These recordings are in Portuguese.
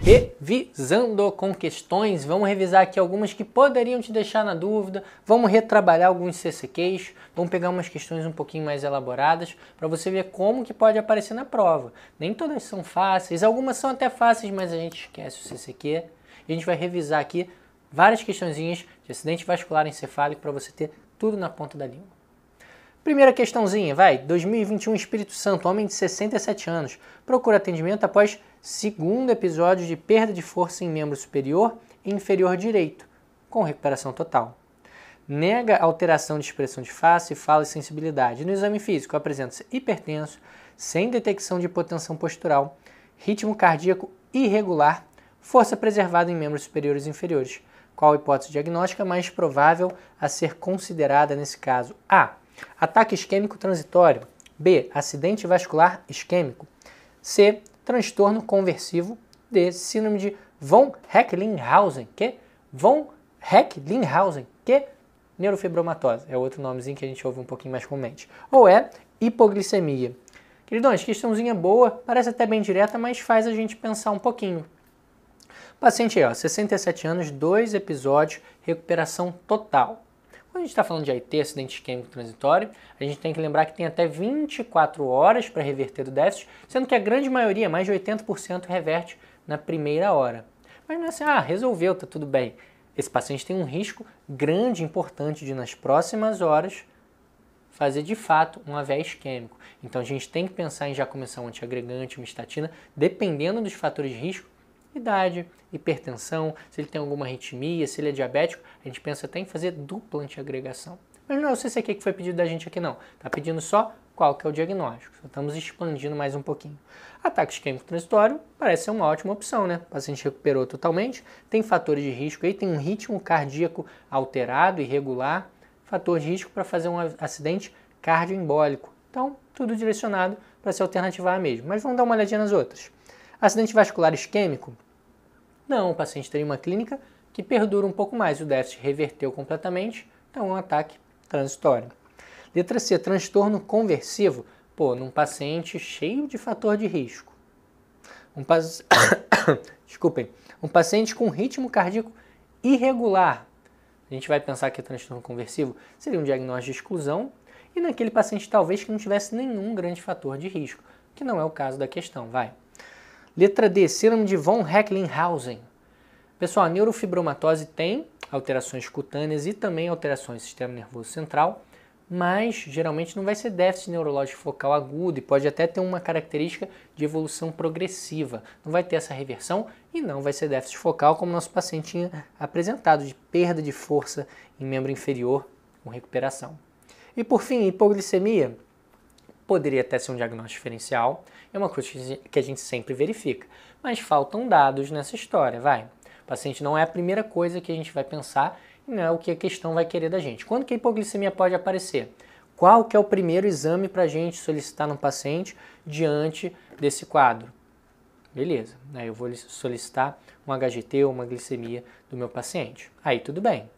Revisando com questões, vamos revisar aqui algumas que poderiam te deixar na dúvida, vamos retrabalhar alguns CCQs, vamos pegar umas questões um pouquinho mais elaboradas para você ver como que pode aparecer na prova. Nem todas são fáceis, algumas são até fáceis, mas a gente esquece o CCQ. a gente vai revisar aqui várias questõezinhas de acidente vascular encefálico para você ter tudo na ponta da língua. Primeira questãozinha, vai. 2021, Espírito Santo, homem de 67 anos, procura atendimento após segundo episódio de perda de força em membro superior e inferior direito, com recuperação total. Nega alteração de expressão de face, fala e sensibilidade. No exame físico, apresenta-se hipertenso, sem detecção de hipotensão postural, ritmo cardíaco irregular, força preservada em membros superiores e inferiores. Qual a hipótese diagnóstica mais provável a ser considerada nesse caso? A Ataque isquêmico transitório. B. Acidente vascular isquêmico. C. Transtorno conversivo. D. Síndrome de von Recklinghausen, que von Recklinghausen, que neurofibromatose, é outro nomezinho que a gente ouve um pouquinho mais comumente. Ou é hipoglicemia. Queridões, questãozinha boa, parece até bem direta, mas faz a gente pensar um pouquinho. paciente é, ó, 67 anos, dois episódios, recuperação total. Quando a gente está falando de IT, acidente isquêmico transitório, a gente tem que lembrar que tem até 24 horas para reverter o déficit, sendo que a grande maioria, mais de 80%, reverte na primeira hora. Mas não é assim, ah, resolveu, tá tudo bem. Esse paciente tem um risco grande, importante, de nas próximas horas fazer de fato um AVE isquêmico. Então a gente tem que pensar em já começar um antiagregante, uma estatina, dependendo dos fatores de risco, idade, hipertensão, se ele tem alguma arritmia, se ele é diabético, a gente pensa até em fazer dupla antiagregação. Mas não é o CCQ que foi pedido da gente aqui não, está pedindo só qual que é o diagnóstico, só estamos expandindo mais um pouquinho. Ataque isquêmico transitório parece ser uma ótima opção, né? O paciente recuperou totalmente, tem fatores de risco aí, tem um ritmo cardíaco alterado, irregular, fator de risco para fazer um acidente cardioembólico. Então, tudo direcionado para ser alternativa A mesmo. Mas vamos dar uma olhadinha nas outras. Acidente vascular isquêmico? Não, o paciente teria uma clínica que perdura um pouco mais, o déficit reverteu completamente, então é um ataque transitório. Letra C, transtorno conversivo. Pô, num paciente cheio de fator de risco. Um pac... Desculpem. Um paciente com ritmo cardíaco irregular. A gente vai pensar que é transtorno conversivo seria um diagnóstico de exclusão e naquele paciente talvez que não tivesse nenhum grande fator de risco, que não é o caso da questão, vai. Letra D, síndrome de von Recklinghausen. Pessoal, a neurofibromatose tem alterações cutâneas e também alterações do sistema nervoso central, mas geralmente não vai ser déficit neurológico focal agudo e pode até ter uma característica de evolução progressiva. Não vai ter essa reversão e não vai ser déficit focal como nosso paciente tinha apresentado, de perda de força em membro inferior com recuperação. E por fim, hipoglicemia poderia até ser um diagnóstico diferencial, é uma coisa que a gente sempre verifica. Mas faltam dados nessa história, vai. O paciente não é a primeira coisa que a gente vai pensar e não é o que a questão vai querer da gente. Quando que a hipoglicemia pode aparecer? Qual que é o primeiro exame para a gente solicitar no paciente diante desse quadro? Beleza, aí né? eu vou solicitar um HGT ou uma glicemia do meu paciente. Aí tudo bem.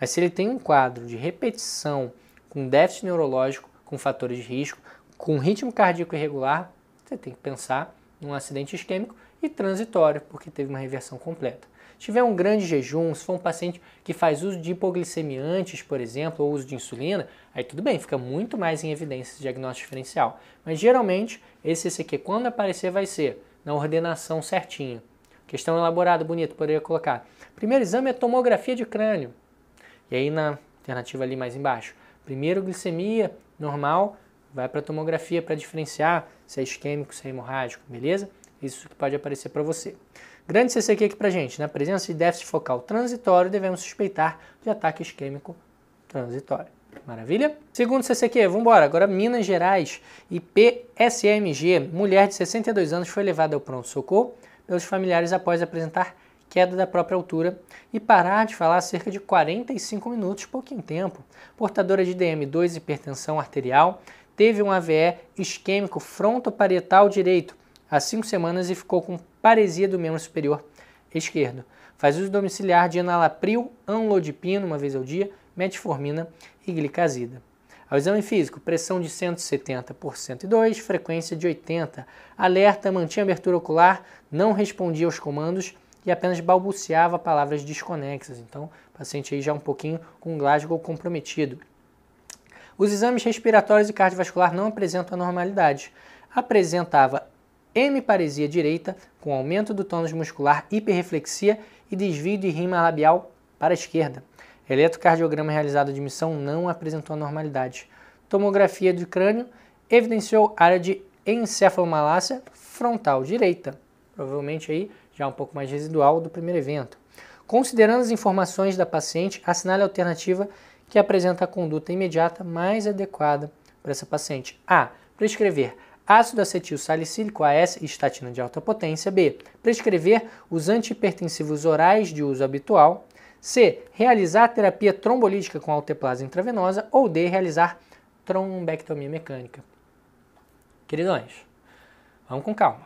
Mas se ele tem um quadro de repetição com déficit neurológico, com fatores de risco, com ritmo cardíaco irregular, você tem que pensar num acidente isquêmico e transitório, porque teve uma reversão completa. Se tiver um grande jejum, se for um paciente que faz uso de hipoglicemiantes, por exemplo, ou uso de insulina, aí tudo bem, fica muito mais em evidência esse diagnóstico diferencial. Mas geralmente, esse CQ, quando aparecer, vai ser na ordenação certinha. Questão elaborada, bonito, poderia colocar. Primeiro exame é tomografia de crânio. E aí na alternativa ali mais embaixo, primeiro glicemia normal, vai para tomografia para diferenciar se é isquêmico, se é hemorrágico, beleza? Isso que pode aparecer para você. Grande CCQ aqui para gente, na né? presença de déficit focal transitório, devemos suspeitar de ataque isquêmico transitório. Maravilha? Segundo CCQ, vamos embora. Agora Minas Gerais e PSMG, mulher de 62 anos foi levada ao pronto-socorro pelos familiares após apresentar queda da própria altura e parar de falar cerca de 45 minutos, pouquinho tempo. Portadora de DM2, hipertensão arterial, teve um AVE isquêmico frontoparietal direito há cinco semanas e ficou com paresia do membro superior esquerdo. Faz uso domiciliar de enalapril, anlodipino, uma vez ao dia, metformina e glicazida. Ao exame físico, pressão de 170 por 102, frequência de 80. Alerta, mantinha abertura ocular, não respondia aos comandos e apenas balbuciava palavras desconexas. Então, paciente aí já um pouquinho com Glasgow comprometido. Os exames respiratórios e cardiovascular não apresentam anormalidades. Apresentava hemiparesia direita, com aumento do tônus muscular, hiperreflexia e desvio de rima labial para a esquerda. Eletrocardiograma realizado de missão não apresentou anormalidades. Tomografia do crânio evidenciou área de encefalomalácia frontal direita, provavelmente aí já um pouco mais residual do primeiro evento. Considerando as informações da paciente, assinale a alternativa que apresenta a conduta imediata mais adequada para essa paciente. A. Prescrever ácido acetil salicílico AS e estatina de alta potência. B. Prescrever os antihipertensivos orais de uso habitual. C. Realizar terapia trombolítica com alteplase intravenosa. Ou D. Realizar trombectomia mecânica. Queridões, vamos com calma.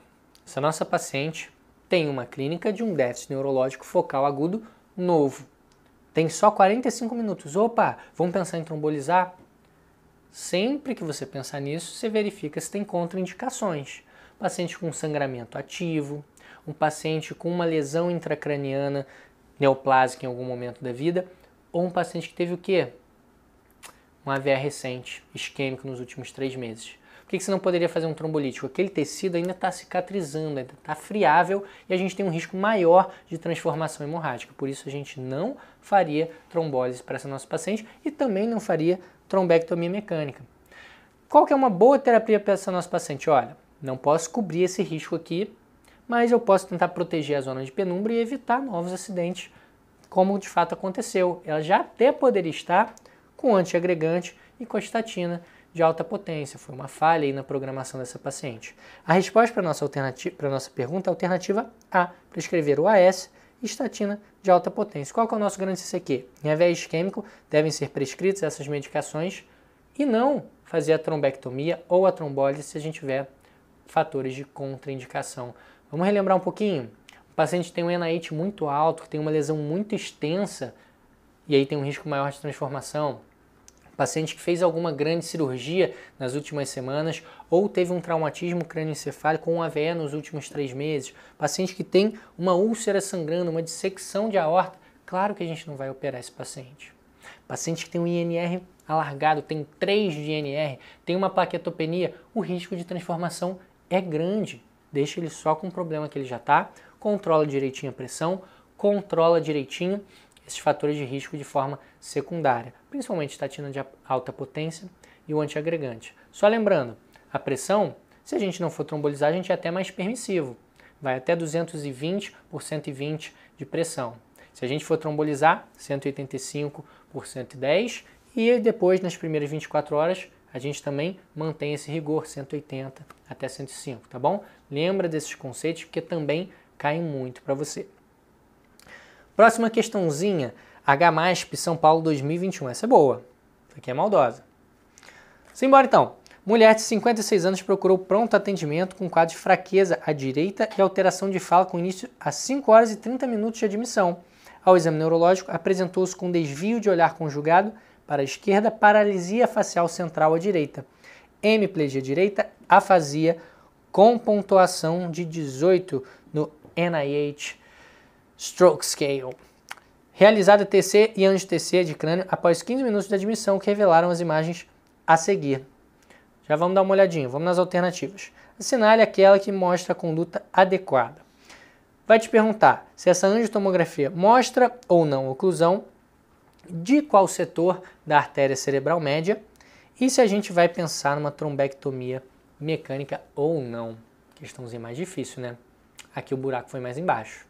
Essa nossa paciente tem uma clínica de um déficit neurológico focal agudo novo. Tem só 45 minutos. Opa, vamos pensar em trombolizar? Sempre que você pensar nisso, você verifica se tem contraindicações. paciente com sangramento ativo, um paciente com uma lesão intracraniana neoplásica em algum momento da vida, ou um paciente que teve o quê? Um AVA recente, isquêmico nos últimos três meses. Por que, que você não poderia fazer um trombolítico? Aquele tecido ainda está cicatrizando, ainda está friável e a gente tem um risco maior de transformação hemorrágica. Por isso a gente não faria trombólise para essa nossa paciente e também não faria trombectomia mecânica. Qual que é uma boa terapia para essa nossa paciente? Olha, não posso cobrir esse risco aqui, mas eu posso tentar proteger a zona de penumbra e evitar novos acidentes, como de fato aconteceu. Ela já até poderia estar com antiagregante e com a estatina, de alta potência, foi uma falha aí na programação dessa paciente. A resposta para a nossa, alternativa, para nossa pergunta é alternativa A, prescrever o AS e estatina de alta potência. Qual é o nosso grande CCQ? Em AVS isquêmico, devem ser prescritas essas medicações e não fazer a trombectomia ou a trombólise se a gente tiver fatores de contraindicação. Vamos relembrar um pouquinho? O paciente tem um enaite muito alto, tem uma lesão muito extensa e aí tem um risco maior de transformação. Paciente que fez alguma grande cirurgia nas últimas semanas ou teve um traumatismo crânioencefálico com um AVE nos últimos três meses. Paciente que tem uma úlcera sangrando, uma dissecção de aorta. Claro que a gente não vai operar esse paciente. Paciente que tem um INR alargado, tem 3 de INR, tem uma plaquetopenia, o risco de transformação é grande. Deixa ele só com o problema que ele já está, controla direitinho a pressão, controla direitinho esses fatores de risco de forma secundária, principalmente estatina de alta potência e o antiagregante. Só lembrando, a pressão, se a gente não for trombolizar, a gente é até mais permissivo, vai até 220 por 120 de pressão. Se a gente for trombolizar, 185 por 110 e depois nas primeiras 24 horas a gente também mantém esse rigor 180 até 105, tá bom? Lembra desses conceitos porque também caem muito para você. Próxima questãozinha, HMASP São Paulo 2021. Essa é boa, essa aqui é maldosa. Simbora então. Mulher de 56 anos procurou pronto atendimento com quadro de fraqueza à direita e alteração de fala com início às 5 horas e 30 minutos de admissão. Ao exame neurológico, apresentou-se com desvio de olhar conjugado para a esquerda, paralisia facial central à direita, hemiplegia direita, afasia, com pontuação de 18 no NIH Stroke Scale. Realizada TC e TC de crânio após 15 minutos de admissão, que revelaram as imagens a seguir. Já vamos dar uma olhadinha, vamos nas alternativas. Assinale aquela que mostra a conduta adequada. Vai te perguntar se essa angiotomografia mostra ou não oclusão, de qual setor da artéria cerebral média e se a gente vai pensar numa trombectomia mecânica ou não. Questãozinha mais difícil, né? Aqui o buraco foi mais embaixo.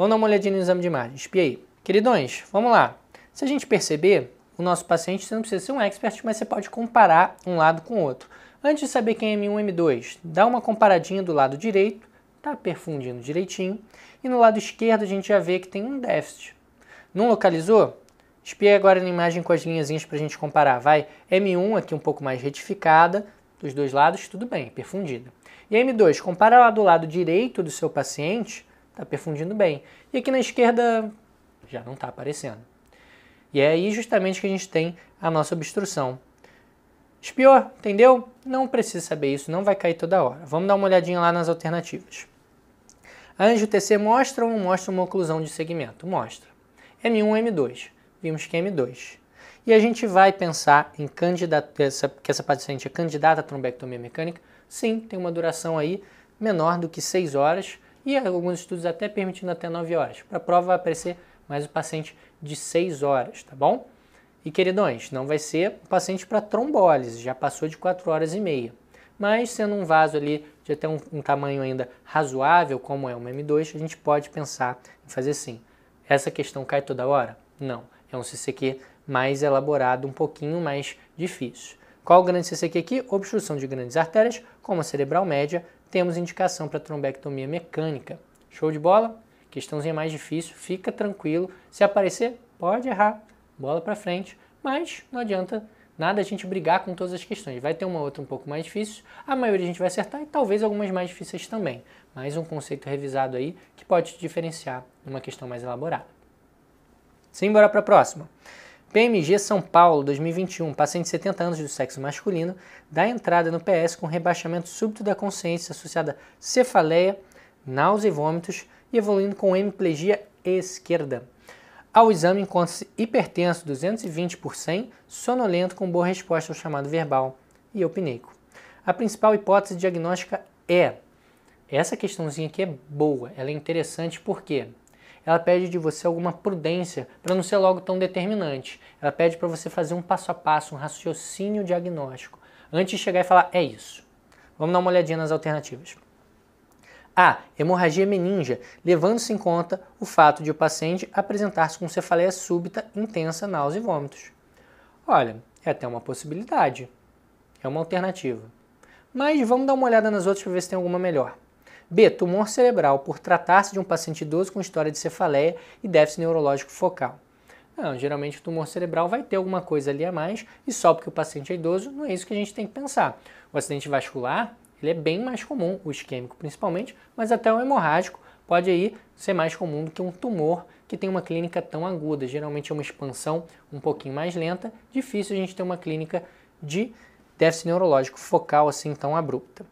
Vamos dar uma olhadinha no exame de imagem. aí, Queridões, vamos lá. Se a gente perceber, o nosso paciente você não precisa ser um expert, mas você pode comparar um lado com o outro. Antes de saber quem é M1 e M2, dá uma comparadinha do lado direito, tá perfundindo direitinho, e no lado esquerdo a gente já vê que tem um déficit. Não localizou? Espia agora na imagem com as linhazinhas para a gente comparar, vai. M1 aqui um pouco mais retificada, dos dois lados tudo bem, perfundida. E M2, compara lá do lado direito do seu paciente, está perfundindo bem. E aqui na esquerda já não está aparecendo. E é aí justamente que a gente tem a nossa obstrução. Espiou, entendeu? Não precisa saber isso, não vai cair toda hora. Vamos dar uma olhadinha lá nas alternativas. anjo tc mostra ou não mostra uma oclusão de segmento? Mostra. M1, M2. Vimos que é M2. E a gente vai pensar em candidata, essa, que essa paciente é candidata à trombectomia mecânica? Sim, tem uma duração aí menor do que 6 horas, e alguns estudos até permitindo até 9 horas. Para a prova vai aparecer mais o paciente de 6 horas, tá bom? E queridões, não vai ser paciente para trombólise, já passou de 4 horas e meia. Mas sendo um vaso ali de até um, um tamanho ainda razoável, como é uma M2, a gente pode pensar em fazer sim. Essa questão cai toda hora? Não. É um CCQ mais elaborado, um pouquinho mais difícil. Qual o grande CCQ aqui? Obstrução de grandes artérias, como a cerebral média, temos indicação para trombectomia mecânica. Show de bola? Questãozinha mais difícil, fica tranquilo. Se aparecer, pode errar, bola para frente, mas não adianta nada a gente brigar com todas as questões. Vai ter uma outra um pouco mais difícil, a maioria a gente vai acertar e talvez algumas mais difíceis também. Mais um conceito revisado aí que pode te diferenciar numa questão mais elaborada. Simbora para a próxima. PMG São Paulo 2021, paciente de 70 anos do sexo masculino, dá entrada no PS com rebaixamento súbito da consciência associada a cefaleia, náusea e vômitos e evoluindo com hemiplegia esquerda. Ao exame encontra-se hipertenso 220 por 100, sonolento com boa resposta ao chamado verbal e opineico. A principal hipótese diagnóstica é essa questãozinha aqui é boa, ela é interessante porque ela pede de você alguma prudência para não ser logo tão determinante. Ela pede para você fazer um passo a passo, um raciocínio diagnóstico, antes de chegar e falar, é isso. Vamos dar uma olhadinha nas alternativas. A. Hemorragia meninja, levando-se em conta o fato de o paciente apresentar-se com cefaleia súbita, intensa, náusea e vômitos. Olha, é até uma possibilidade. É uma alternativa. Mas vamos dar uma olhada nas outras para ver se tem alguma melhor. B. Tumor cerebral, por tratar-se de um paciente idoso com história de cefaleia e déficit neurológico focal. Não, geralmente o tumor cerebral vai ter alguma coisa ali a mais e só porque o paciente é idoso, não é isso que a gente tem que pensar. O acidente vascular, ele é bem mais comum, o isquêmico principalmente, mas até o hemorrágico pode aí ser mais comum do que um tumor que tem uma clínica tão aguda. Geralmente é uma expansão um pouquinho mais lenta, difícil a gente ter uma clínica de déficit neurológico focal assim tão abrupta.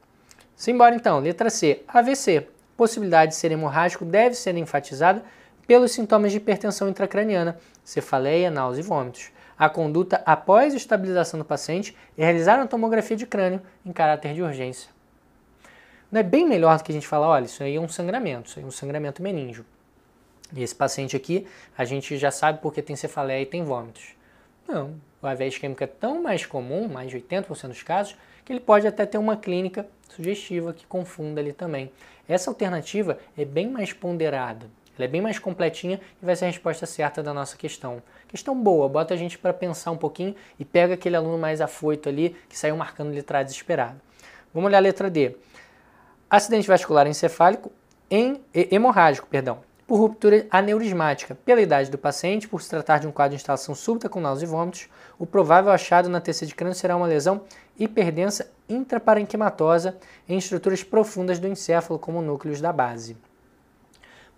Simbora então, letra C. AVC. Possibilidade de ser hemorrágico deve ser enfatizada pelos sintomas de hipertensão intracraniana, cefaleia, náusea e vômitos. A conduta após a estabilização do paciente é realizar uma tomografia de crânio em caráter de urgência. Não é bem melhor do que a gente falar, olha, isso aí é um sangramento, isso aí é um sangramento meníngeo. E esse paciente aqui, a gente já sabe porque tem cefaleia e tem vômitos. Não, o AVE isquêmico é tão mais comum, mais de 80% dos casos, que ele pode até ter uma clínica sugestiva que confunda ali também. Essa alternativa é bem mais ponderada, ela é bem mais completinha e vai ser a resposta certa da nossa questão. Questão boa, bota a gente para pensar um pouquinho e pega aquele aluno mais afoito ali que saiu marcando letra tá A desesperado. Vamos olhar a letra D. Acidente vascular encefálico em hemorrágico, perdão, por ruptura aneurismática, pela idade do paciente, por se tratar de um quadro de instalação súbita com náuseas e vômitos, o provável achado na TC de crânio será uma lesão hiperdensa intraparenquimatosa em estruturas profundas do encéfalo, como núcleos da base.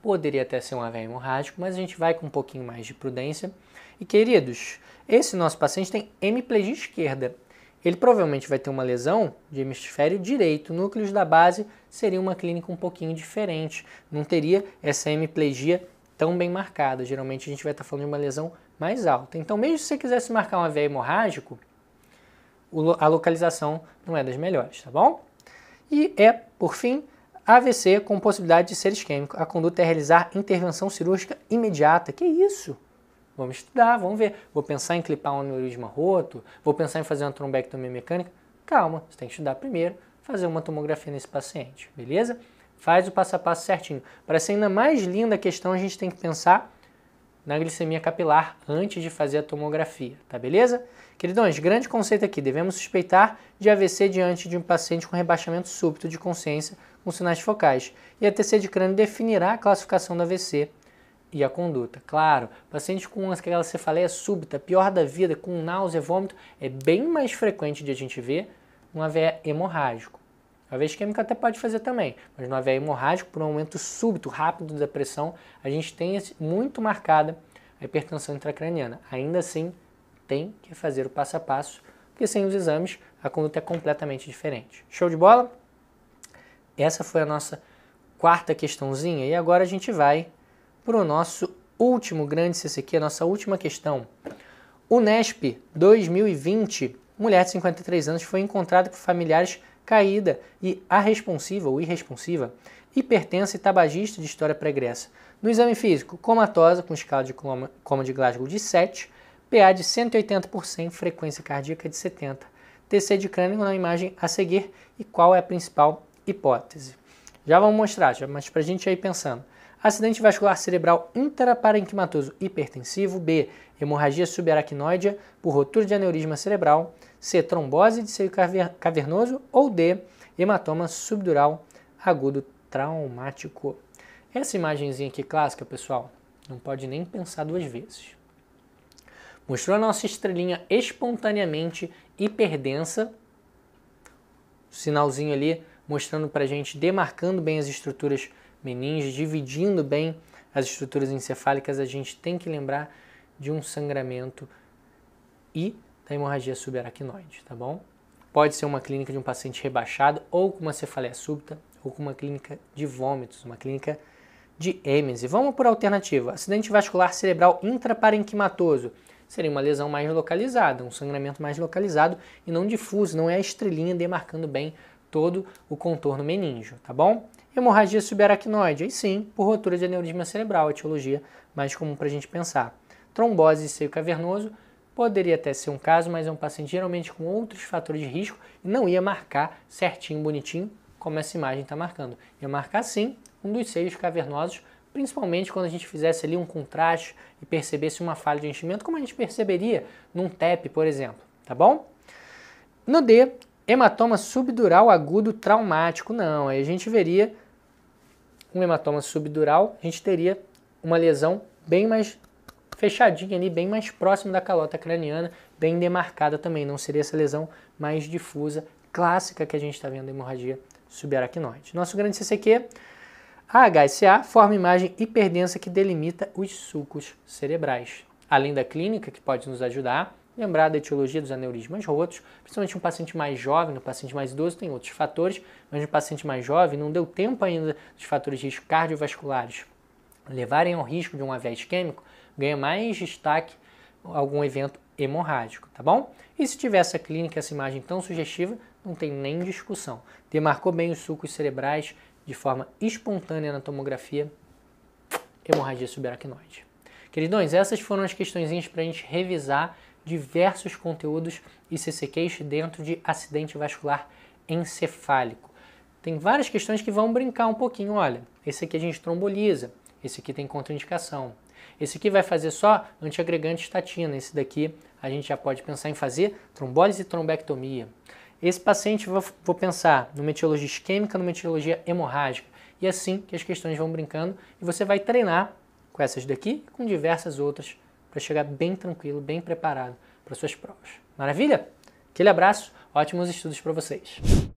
Poderia até ser um AVE hemorrágico, mas a gente vai com um pouquinho mais de prudência. E queridos, esse nosso paciente tem hemiplegia esquerda. Ele provavelmente vai ter uma lesão de hemisfério direito. Núcleos da base seria uma clínica um pouquinho diferente. Não teria essa hemiplegia tão bem marcada. Geralmente a gente vai estar falando de uma lesão mais alta. Então, mesmo se você quisesse marcar um AVE hemorrágico, a localização não é das melhores, tá bom? E é, por fim, AVC com possibilidade de ser isquêmico. A conduta é realizar intervenção cirúrgica imediata. Que isso? Vamos estudar, vamos ver. Vou pensar em clipar um aneurisma roto, vou pensar em fazer uma trombectomia mecânica. Calma, você tem que estudar primeiro, fazer uma tomografia nesse paciente, beleza? Faz o passo a passo certinho. Para ser ainda mais linda a questão, a gente tem que pensar na glicemia capilar antes de fazer a tomografia, tá beleza? Queridões, grande conceito aqui. Devemos suspeitar de AVC diante de um paciente com rebaixamento súbito de consciência com sinais focais. E a TC de crânio definirá a classificação do AVC e a conduta. Claro, paciente com aquela cefaleia súbita, pior da vida, com náusea, vômito, é bem mais frequente de a gente ver um AVE hemorrágico. A AVE isquêmica até pode fazer também, mas no AVE hemorrágico, por um aumento súbito, rápido da pressão, a gente tem muito marcada a hipertensão intracraniana. Ainda assim, tem que fazer o passo a passo, porque sem os exames a conduta é completamente diferente. Show de bola? Essa foi a nossa quarta questãozinha e agora a gente vai para o nosso último grande CCQ, a nossa última questão. Unesp 2020, mulher de 53 anos foi encontrada por familiares caída e responsiva ou irresponsiva, hipertensa e tabagista de história pregressa. No exame físico, comatosa com escala de coma, coma de Glasgow de 7, PA de 180 por 100, frequência cardíaca de 70, TC de crânio na imagem a seguir e qual é a principal hipótese. Já vamos mostrar, já, mas para a gente ir pensando. Acidente vascular cerebral intraparenquimatoso hipertensivo, B, hemorragia subaracnoidea por rotura de aneurisma cerebral, C, trombose de seio cavernoso ou D, hematoma subdural agudo traumático. Essa imagenzinha aqui clássica, pessoal, não pode nem pensar duas vezes mostrou a nossa estrelinha espontaneamente hiperdensa, sinalzinho ali mostrando para a gente, demarcando bem as estruturas meninges, dividindo bem as estruturas encefálicas, a gente tem que lembrar de um sangramento e da hemorragia subaracnoide, tá bom? Pode ser uma clínica de um paciente rebaixado ou com uma cefaleia súbita ou com uma clínica de vômitos, uma clínica de êmese. Vamos por alternativa. Acidente vascular cerebral intraparenquimatoso seria uma lesão mais localizada, um sangramento mais localizado e não difuso, não é a estrelinha demarcando bem todo o contorno meníngeo, tá bom? Hemorragia subaracnoide, aí sim, por rotura de aneurisma cerebral, a etiologia mais comum para a gente pensar. Trombose e seio cavernoso, poderia até ser um caso, mas é um paciente geralmente com outros fatores de risco e não ia marcar certinho, bonitinho, como essa imagem está marcando. Ia marcar sim um dos seios cavernosos principalmente quando a gente fizesse ali um contraste e percebesse uma falha de enchimento, como a gente perceberia num TEP, por exemplo, tá bom? No D, hematoma subdural agudo traumático, não, aí a gente veria um hematoma subdural, a gente teria uma lesão bem mais fechadinha ali, bem mais próximo da calota craniana, bem demarcada também, não seria essa lesão mais difusa, clássica que a gente está vendo hemorragia subaracnoide. Nosso grande CCQ a HSA forma imagem hiperdensa que delimita os sulcos cerebrais. Além da clínica, que pode nos ajudar, lembrar da etiologia dos aneurismas rotos, principalmente um paciente mais jovem, no paciente mais idoso tem outros fatores, mas no paciente mais jovem não deu tempo ainda dos fatores de risco cardiovasculares levarem ao risco de um AVE isquêmico, ganha mais destaque algum evento hemorrágico, tá bom? E se tiver essa clínica, essa imagem tão sugestiva, não tem nem discussão. Demarcou bem os sulcos cerebrais, de forma espontânea na tomografia, hemorragia subaracnoide. Queridões, essas foram as questõezinhas para a gente revisar diversos conteúdos e CCQs dentro de acidente vascular encefálico. Tem várias questões que vão brincar um pouquinho, olha, esse aqui a gente tromboliza, esse aqui tem contraindicação, esse aqui vai fazer só antiagregante estatina, esse daqui a gente já pode pensar em fazer trombólise e trombectomia. Esse paciente vou, vou pensar numa etiologia isquêmica, numa etiologia hemorrágica. E assim que as questões vão brincando e você vai treinar com essas daqui e com diversas outras para chegar bem tranquilo, bem preparado para suas provas. Maravilha? Aquele abraço, ótimos estudos para vocês.